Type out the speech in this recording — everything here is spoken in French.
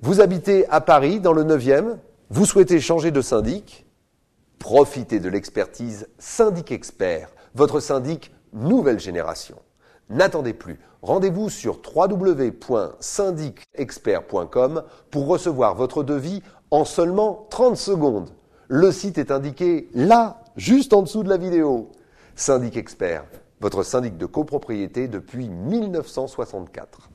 Vous habitez à Paris, dans le 9e, vous souhaitez changer de syndic, profitez de l'expertise Syndic Expert, votre syndic nouvelle génération. N'attendez plus, rendez-vous sur www.syndicexpert.com pour recevoir votre devis en seulement 30 secondes. Le site est indiqué là, juste en dessous de la vidéo. Syndic Expert, votre syndic de copropriété depuis 1964.